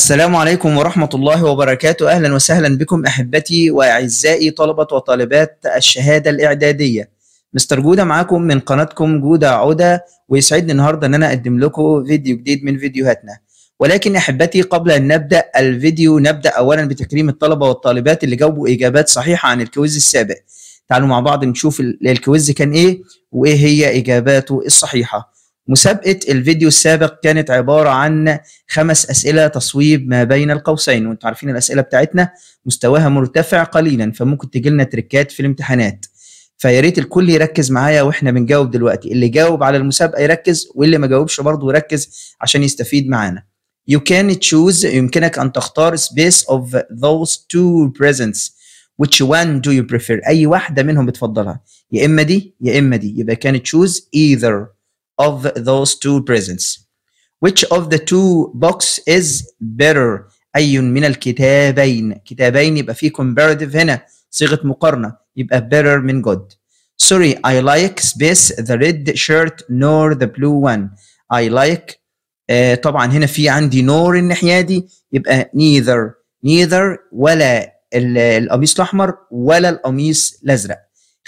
السلام عليكم ورحمة الله وبركاته أهلا وسهلا بكم أحبتي وأعزائي طلبة وطالبات الشهادة الإعدادية مستر جودة معاكم من قناتكم جودة عودة ويسعدني النهاردة أن أنا أقدم لكم فيديو جديد من فيديوهاتنا ولكن أحبتي قبل أن نبدأ الفيديو نبدأ أولا بتكريم الطلبة والطالبات اللي جاوبوا إجابات صحيحة عن الكويز السابق تعالوا مع بعض نشوف الكويز كان إيه وإيه هي إجاباته الصحيحة مسابقه الفيديو السابق كانت عباره عن خمس اسئله تصويب ما بين القوسين وانتم عارفين الاسئله بتاعتنا مستواها مرتفع قليلا فممكن تجي لنا تريكات في الامتحانات فيا ريت الكل يركز معايا واحنا بنجاوب دلوقتي اللي جاوب على المسابقه يركز واللي ما جاوبش برضه يركز عشان يستفيد معانا you can choose يمكنك ان تختار space of those two presents which one do you prefer اي واحده منهم بتفضلها يا اما دي يا اما دي يبقى كانت choose either of those two presents which of the two books is better أي من الكتابين كتابين يبقى في comparative هنا صيغة مقارنة يبقى better من good sorry I like space the red shirt nor the blue one I like آه طبعا هنا في عندي nor الناحية دي يبقى neither neither ولا القميص الأحمر ولا القميص الأزرق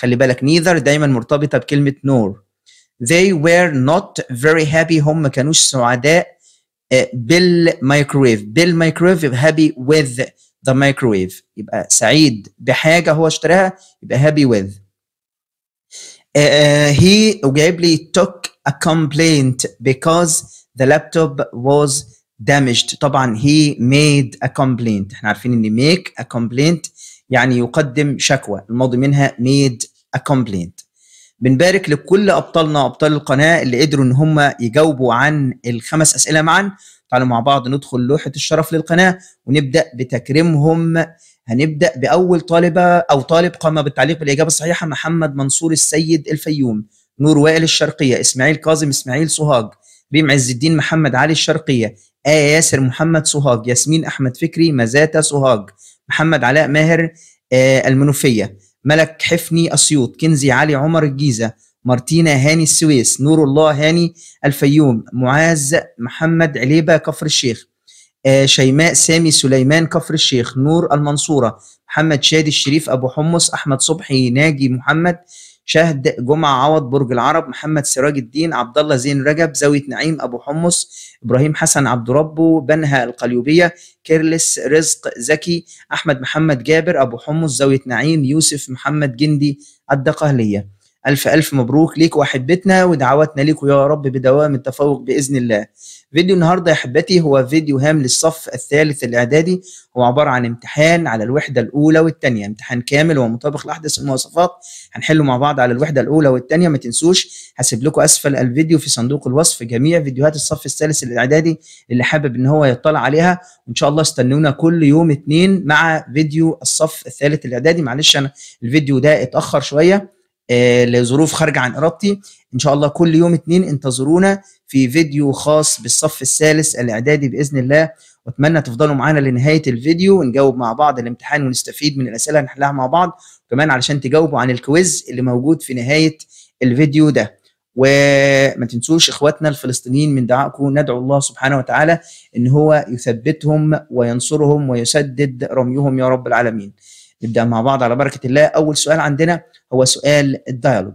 خلي بالك neither دايما مرتبطة بكلمة nor they were not very happy هم ما كانوش سعداء بالمايكرويف uh, بالمايكرويف يبقى happy with the microwave يبقى سعيد بحاجة هو اشتراها يبقى happy with uh, uh he وجايب لي took a complaint because the laptop was damaged طبعا he made a complaint احنا عارفين ان make a complaint يعني يقدم شكوى الماضي منها made a complaint بنبارك لكل ابطالنا ابطال القناه اللي قدروا ان هم يجاوبوا عن الخمس اسئله معا تعالوا مع بعض ندخل لوحه الشرف للقناه ونبدا بتكريمهم هنبدا باول طالبه او طالب قام بالتعليق بالاجابه الصحيحه محمد منصور السيد الفيوم نور وائل الشرقيه اسماعيل كاظم اسماعيل سوهاج ريم عز الدين محمد علي الشرقيه آية ياسر محمد سوهاج ياسمين احمد فكري مزاتا سوهاج محمد علاء ماهر آه المنوفيه ملك حفني أسيوط كنزي علي عمر الجيزة مارتينا هاني السويس نور الله هاني الفيوم معاذ محمد عليبة كفر الشيخ آه، شيماء سامي سليمان كفر الشيخ نور المنصورة محمد شادي الشريف أبو حمص أحمد صبحي ناجي محمد شهد جمعه عوض برج العرب محمد سراج الدين عبد الله زين رجب زاويه نعيم ابو حمص ابراهيم حسن عبد ربه بنها القليوبيه كيرلس رزق زكي احمد محمد جابر ابو حمص زاويه نعيم يوسف محمد جندي الدقهليه ألف ألف مبروك ليك وأحبتنا ودعواتنا ليك يا رب بدوام التفوق بإذن الله فيديو النهارده يا حبتي هو فيديو هام للصف الثالث الاعدادي هو عباره عن امتحان على الوحده الاولى والثانيه امتحان كامل ومطابق لاحدث المواصفات هنحله مع بعض على الوحده الاولى والثانيه ما تنسوش هسيب لكم اسفل الفيديو في صندوق الوصف جميع فيديوهات الصف الثالث الاعدادي اللي حابب ان هو يطلع عليها وان شاء الله استنونا كل يوم اثنين مع فيديو الصف الثالث الاعدادي معلش انا الفيديو ده اتاخر شويه آه، لظروف خارجه عن ارادتي ان شاء الله كل يوم اثنين انتظرونا في فيديو خاص بالصف الثالث الاعدادي باذن الله واتمنى تفضلوا معانا لنهايه الفيديو ونجاوب مع بعض الامتحان ونستفيد من الاسئله نحلها مع بعض كمان علشان تجاوبوا عن الكويز اللي موجود في نهايه الفيديو ده وما تنسوش اخواتنا الفلسطينيين من دعائكم ندعو الله سبحانه وتعالى ان هو يثبتهم وينصرهم ويسدد رميهم يا رب العالمين نبدا مع بعض على بركه الله اول سؤال عندنا هو سؤال الديالوج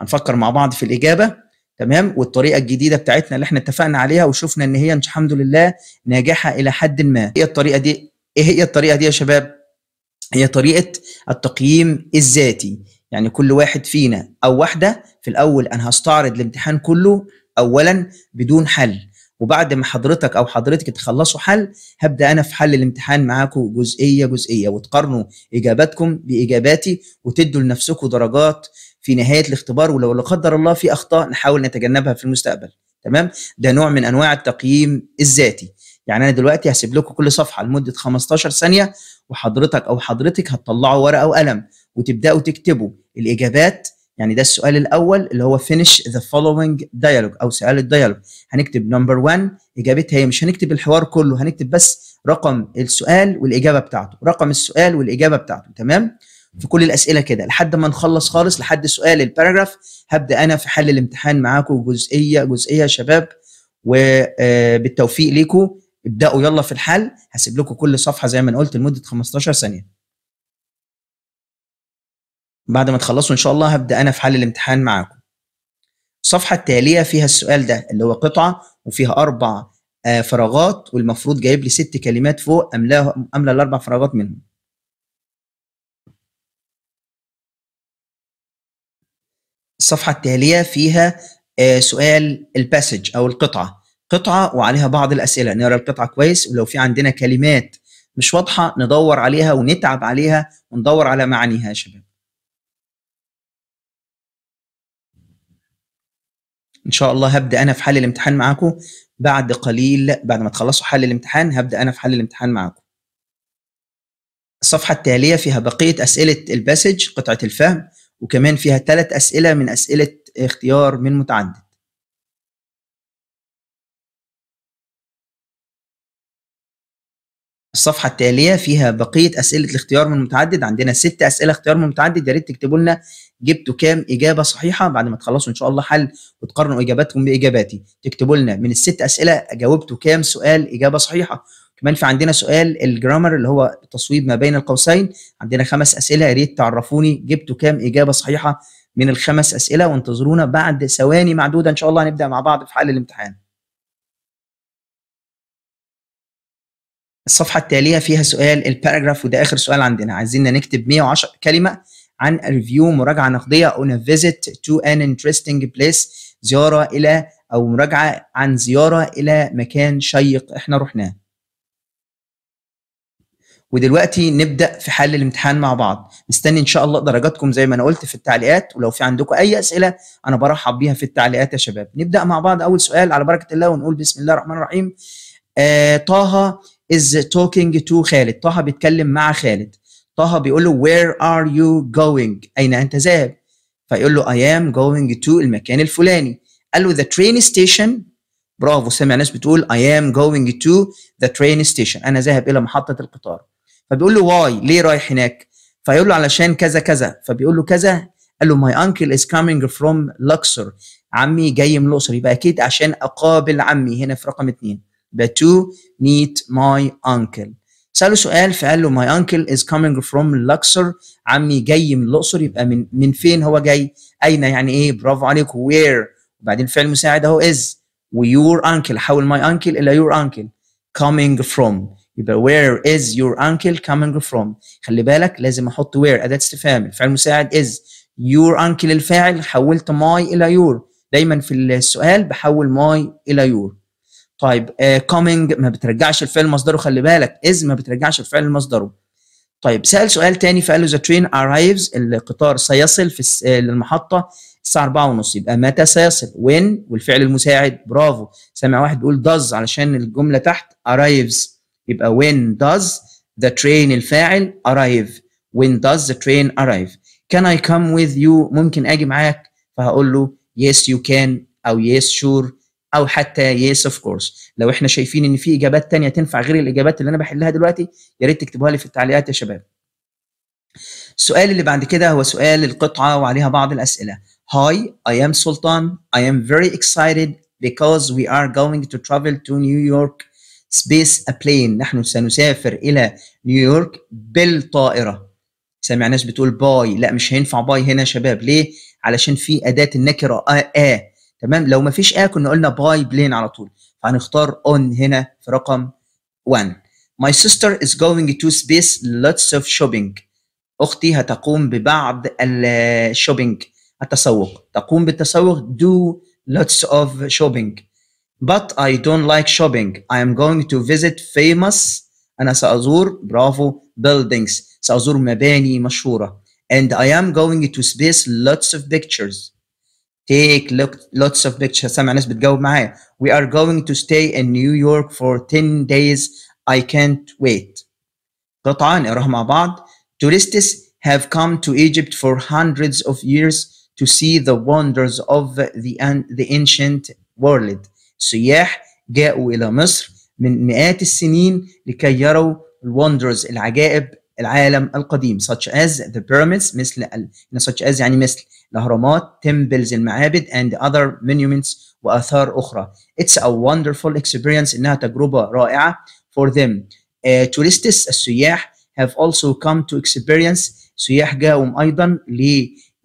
هنفكر مع بعض في الاجابه تمام والطريقه الجديده بتاعتنا اللي احنا اتفقنا عليها وشفنا ان هي الحمد لله ناجحه الى حد ما هي الطريقه دي ايه هي الطريقه دي يا شباب هي طريقه التقييم الذاتي يعني كل واحد فينا او واحده في الاول انا هستعرض الامتحان كله اولا بدون حل وبعد ما حضرتك او حضرتك تخلصوا حل هبدا انا في حل الامتحان معاكم جزئيه جزئيه وتقارنوا اجاباتكم باجاباتي وتدوا لنفسكم درجات في نهايه الاختبار ولو لا قدر الله في اخطاء نحاول نتجنبها في المستقبل تمام ده نوع من انواع التقييم الذاتي يعني انا دلوقتي هسيب لكم كل صفحه لمده 15 ثانيه وحضرتك او حضرتك هتطلعوا ورقه وقلم وتبداوا تكتبوا الاجابات يعني ده السؤال الاول اللي هو finish the following dialogue او سؤال الديالوج هنكتب نمبر 1 اجابتها هي مش هنكتب الحوار كله هنكتب بس رقم السؤال والاجابه بتاعته رقم السؤال والاجابه بتاعته تمام في كل الاسئله كده لحد ما نخلص خالص لحد سؤال الباراجراف هبدا انا في حل الامتحان معاكم جزئيه جزئيه يا شباب وبالتوفيق آه، ليكم ابداوا يلا في الحل هسيب لكم كل صفحه زي ما انا قلت لمده 15 ثانيه بعد ما تخلصوا ان شاء الله هبدا انا في حل الامتحان معاكم الصفحه التاليه فيها السؤال ده اللي هو قطعه وفيها اربع آه، فراغات والمفروض جايب لي ست كلمات فوق املاها املا الاربع فراغات منهم الصفحه التاليه فيها آه، سؤال الباسج او القطعه قطعه وعليها بعض الاسئله نقرا القطعه كويس ولو في عندنا كلمات مش واضحه ندور عليها ونتعب عليها وندور على معانيها يا شباب ان شاء الله هبدا انا في حل الامتحان معاكم بعد قليل بعد ما تخلصوا حل الامتحان هبدا انا في حل الامتحان معاكم الصفحه التاليه فيها بقيه اسئله الباسج قطعه الفهم وكمان فيها ثلاث أسئلة من أسئلة اختيار من متعدد الصفحة التالية فيها بقية أسئلة الاختيار من متعدد عندنا ست أسئلة اختيار من متعدد يا ريت تكتبوا لنا جبتوا كام إجابة صحيحة بعد ما تخلصوا إن شاء الله حل وتقارنوا إجاباتكم بإجاباتي تكتبوا لنا من الست أسئلة جاوبتوا كام سؤال إجابة صحيحة كمان في عندنا سؤال الجرامر اللي هو تصويب ما بين القوسين عندنا خمس اسئله يا ريت تعرفوني جبتوا كام اجابه صحيحه من الخمس اسئله وانتظرونا بعد ثواني معدوده ان شاء الله هنبدا مع بعض في حل الامتحان الصفحه التاليه فيها سؤال الباراجراف وده اخر سؤال عندنا عايزيننا نكتب 110 كلمه عن ريفيو مراجعه نقديه on a visit to an interesting place زياره الى او مراجعه عن زياره الى مكان شيق احنا رحناه ودلوقتي نبدا في حل الامتحان مع بعض مستني ان شاء الله درجاتكم زي ما انا قلت في التعليقات ولو في عندكم اي اسئله انا برحب بيها في التعليقات يا شباب نبدا مع بعض اول سؤال على بركه الله ونقول بسم الله الرحمن الرحيم آه طه is talking to خالد طه بيتكلم مع خالد طه بيقول له where are you going اين انت ذاهب فيقول له I am going to المكان الفلاني قال له the train station برافو سامع ناس بتقول I am going to the train station أنا ذاهب إلى محطة القطار فبيقول له واي ليه رايح هناك فيقول له علشان كذا كذا فبيقول له كذا قال له ماي انكل از كامينج فروم لوكسور عمي جاي من الاقصر يبقى اكيد عشان اقابل عمي هنا في رقم اثنين يبقى تو ميت ماي انكل ساله سؤال فقال له ماي انكل از كامينج فروم لوكسور عمي جاي من الاقصر يبقى من من فين هو جاي اين يعني ايه برافو عليك وير وبعدين فعل مساعد اهو از ويور انكل حول ماي انكل الى يور انكل coming from يبقى where is your uncle coming from خلي بالك لازم احط where اداه استفهام الفعل المساعد is your uncle الفاعل حولت my الى your دايما في السؤال بحول my الى your طيب آه coming ما بترجعش الفعل مصدره خلي بالك is ما بترجعش الفعل مصدره طيب سأل سؤال تاني فقال له the train arrives القطار سيصل في المحطة آه، الساعة 4 ونص يبقى متى سيصل when والفعل المساعد برافو سامع واحد بيقول does علشان الجملة تحت arrives يبقى when does the train الفاعل arrive when does the train arrive can I come with you ممكن أجي معاك فهقول له yes you can أو yes sure أو حتى yes of course لو احنا شايفين إن في إجابات تانية تنفع غير الإجابات اللي أنا بحلها دلوقتي يا ريت تكتبوها لي في التعليقات يا شباب السؤال اللي بعد كده هو سؤال القطعة وعليها بعض الأسئلة Hi, I am Sultan. I am very excited because we are going to travel to New York سبيس أبلين نحن سنسافر إلى نيويورك بالطائرة سامع ناس بتقول باي لا مش هينفع باي هنا يا شباب ليه علشان في أداة النكرة آ آه،, آه. تمام لو ما فيش آ آه، كنا قلنا باي بلين على طول فهنختار اون هنا في رقم 1 ماي سيستر از جوينج تو سبيس lots اوف شوبينج أختي هتقوم ببعض الشوبينج التسوق تقوم بالتسوق دو lots اوف شوبينج But I don't like shopping. I am going to visit famous أنا سأزور برافو buildings سأزور مباني مشهورة and I am going to space lots of pictures take look, lots of pictures سامع ناس بتجاوب معايا we are going to stay in New York for 10 days I can't wait قطعة نقراها مع بعض tourists have come to Egypt for hundreds of years to see the wonders of the, the ancient world سياح جاءوا إلى مصر من مئات السنين لكي يروا الوندرز العجائب العالم القديم such as the pyramids مثل ال... such as يعني مثل الأهرامات temples المعابد and other monuments وآثار أخرى it's a wonderful experience إنها تجربة رائعة for them uh, tourists السياح have also come to experience سياح جاءوا أيضا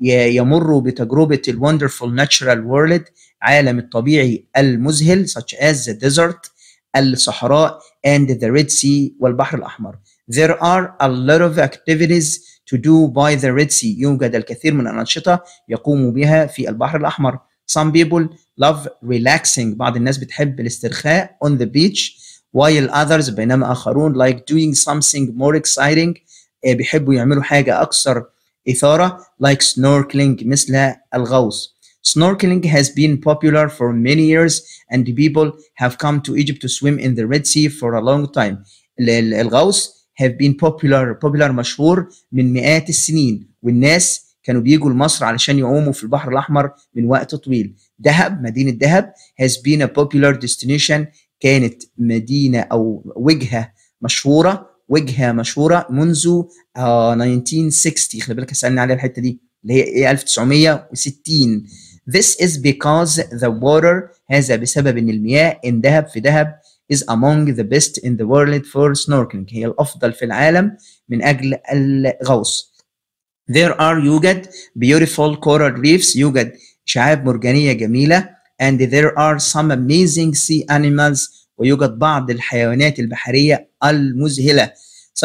ليمروا بتجربة ال wonderful natural world عالم الطبيعي المذهل such as the desert الصحراء and the Red Sea والبحر الأحمر. There are a lot of activities to do by the Red Sea. يوجد الكثير من الأنشطة يقوم بها في البحر الأحمر. Some people love relaxing. بعض الناس بتحب الاسترخاء on the beach while others بينما آخرون like doing something more exciting بيحبوا يعملوا حاجة أكثر إثارة like snorkeling مثل الغوص. Snorkeling has been popular for many years and people have come to Egypt to swim in the Red Sea for a long time. الغوص have been popular popular مشهور من مئات السنين والناس كانوا بيجوا لمصر علشان يعوموا في البحر الأحمر من وقت طويل. دهب مدينة دهب has been a popular destination كانت مدينة أو وجهة مشهورة وجهة مشهورة منذ uh, آه، 1960 خلي بالك سألني عليها الحتة دي اللي هي 1960 إيه، This is because the water هذا بسبب إن المياه in دهب في دهب is among the best in the world for snorkeling هي الأفضل في العالم من أجل الغوص. There are يوجد beautiful coral reefs يوجد شعاب مرجانية جميلة and there are some amazing sea animals ويوجد بعض الحيوانات البحرية المذهلة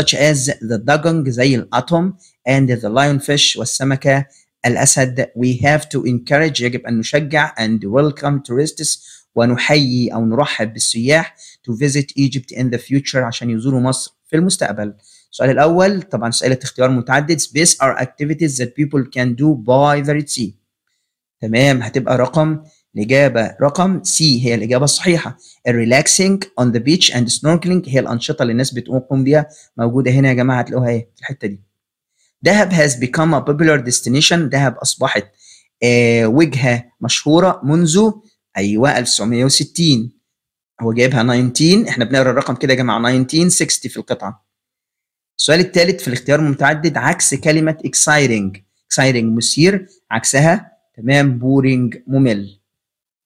such as the dugong زي الأطم and the lionfish والسمكة الأسد we have to encourage يجب أن نشجع and welcome tourists ونحيي أو نرحب بالسياح to visit Egypt in the future عشان يزوروا مصر في المستقبل السؤال الأول طبعا أسئلة اختيار متعدد space are activities that people can do by Red sea تمام هتبقى رقم الإجابة رقم C هي الإجابة الصحيحة الريلاكسينج on the beach and snorkeling هي الأنشطة اللي الناس بتقوم بيها موجودة هنا يا جماعة هتلاقوها اهي في الحتة دي دهب has become a popular destination دهب أصبحت آه وجهة مشهورة منذ أيوة 1960 هو جايبها 19 احنا بنقرا الرقم كده يا جماعة 1960 في القطعة السؤال الثالث في الاختيار المتعدد عكس كلمة exciting exciting مثير عكسها تمام boring ممل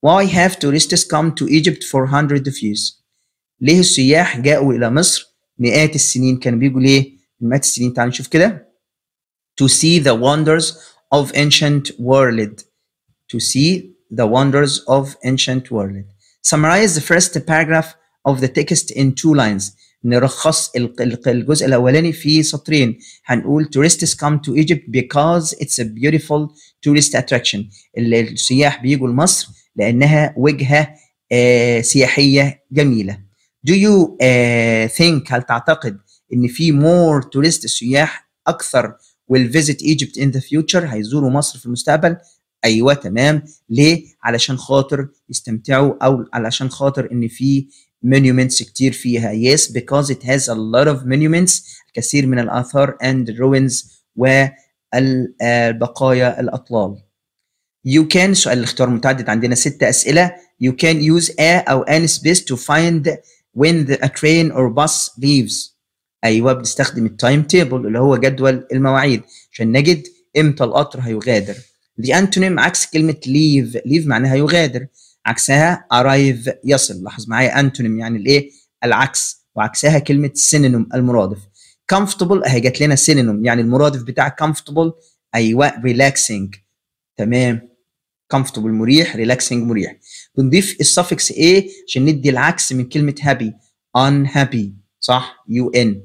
Why have tourists come to Egypt for hundreds of years ليه السياح جاءوا إلى مصر مئات السنين كانوا بيجوا ليه؟ مئات السنين تعالوا نشوف كده to see the wonders of ancient world. To see the wonders of ancient world. Summarize the first paragraph of the text in two lines. نرخص الجزء الأولاني في سطرين هنقول tourists come to Egypt because it's a beautiful tourist attraction السياح بيجوا لمصر لأنها وجهة سياحية جميلة Do you uh, think هل تعتقد إن في more tourists سياح أكثر ويل visit Egypt in the future هيزوروا مصر في المستقبل ايوه تمام ليه علشان خاطر يستمتعوا او علشان خاطر ان في monuments كتير فيها yes because it has a lot of monuments كثير من الآثار and ruins والبقايا الأطلال you can سؤال الاختيار متعدد عندنا ست أسئلة you can use a أو an space to find when the, a train or bus leaves ايوه بنستخدم التايم تيبل اللي هو جدول المواعيد عشان نجد امتى القطر هيغادر دي انتونيم عكس كلمه ليف ليف معناها يغادر عكسها ارايف يصل لاحظ معايا انتونيم يعني الايه العكس وعكسها كلمه synonym المرادف comfortable اهي جات لنا synonym يعني المرادف بتاع comfortable ايوه relaxing تمام comfortable مريح relaxing مريح بنضيف السفكس ايه عشان ندي العكس من كلمه هابي unhappy صح يو ان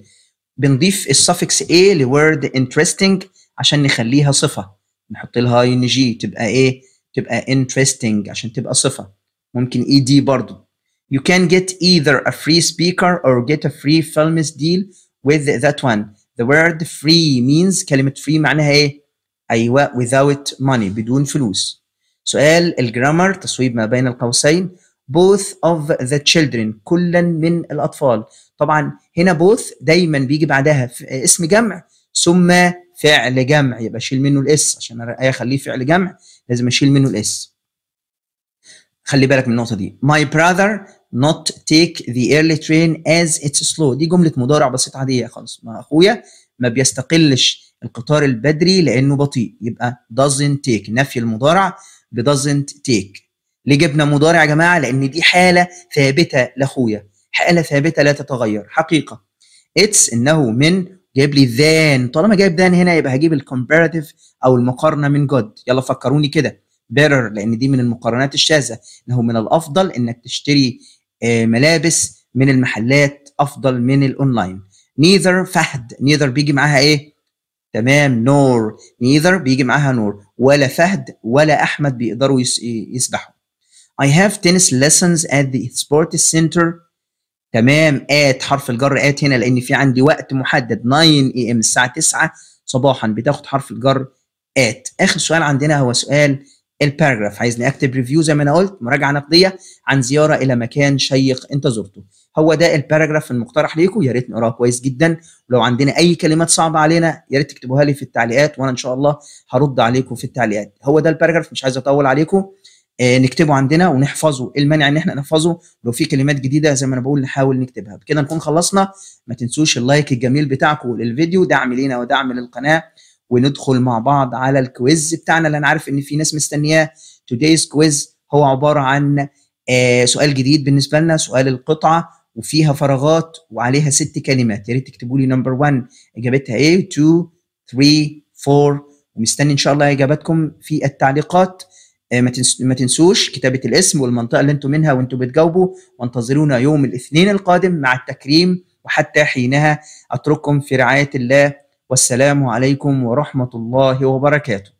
بنضيف السفكس a لورد interesting عشان نخليها صفه نحط لها ان جي تبقى ايه تبقى interesting عشان تبقى صفه ممكن اي e دي برضه you can get either a free speaker or get a free film deal with that one the word free means كلمه free معناها ايه ايوه without money بدون فلوس سؤال الجرامر تصويب ما بين القوسين both of the children كلا من الأطفال طبعا هنا بوث دايما بيجي بعدها اسم جمع ثم فعل جمع يبقى اشيل منه الاس عشان اخليه فعل جمع لازم اشيل منه الاس خلي بالك من النقطه دي my brother not take the early train as it's slow دي جمله مضارع بسيطه عاديه خالص ما اخويا ما بيستقلش القطار البدري لانه بطيء يبقى doesn't take نفي المضارع ب doesn't take ليه جبنا مضارع يا جماعه لان دي حاله ثابته لاخويا حاله ثابته لا تتغير حقيقه اتس انه من جايب لي ذان طالما جايب ذان هنا يبقى هجيب الكومباريتيف او المقارنه من جود يلا فكروني كده بيرر لان دي من المقارنات الشاذه انه من الافضل انك تشتري آه، ملابس من المحلات افضل من الاونلاين نيذر فهد نيذر بيجي معاها ايه تمام نور نيذر بيجي معاها نور ولا فهد ولا احمد بيقدروا يسبحوا I have tennis lessons at the sports center تمام ات حرف الجر ات هنا لان في عندي وقت محدد 9 اي ام الساعه 9 صباحا بتاخد حرف الجر ات اخر سؤال عندنا هو سؤال الباراجراف عايزني اكتب ريفيو زي ما انا قلت مراجعه نقديه عن زياره الى مكان شيق انت زرته هو ده الباراجراف المقترح ليكم يا ريت نقراه كويس جدا ولو عندنا اي كلمات صعبه علينا يا ريت تكتبوها لي في التعليقات وانا ان شاء الله هرد عليكم في التعليقات هو ده الباراجراف مش عايز اطول عليكم آه، نكتبه عندنا ونحفظه إيه المانع ان احنا نحفظه لو في كلمات جديده زي ما انا بقول نحاول نكتبها بكده نكون خلصنا ما تنسوش اللايك الجميل بتاعكم للفيديو دعم لينا ودعم للقناه وندخل مع بعض على الكويز بتاعنا اللي انا عارف ان في ناس مستنياه today's كويز هو عباره عن آه سؤال جديد بالنسبه لنا سؤال القطعه وفيها فراغات وعليها ست كلمات يا ريت تكتبوا لي نمبر 1 اجابتها ايه 2 3 4 ومستني ان شاء الله اجاباتكم في التعليقات آه، ما تنسوش كتابه الاسم والمنطقه اللي انتم منها وانتم بتجاوبوا وانتظرونا يوم الاثنين القادم مع التكريم وحتى حينها اترككم في رعايه الله والسلام عليكم ورحمه الله وبركاته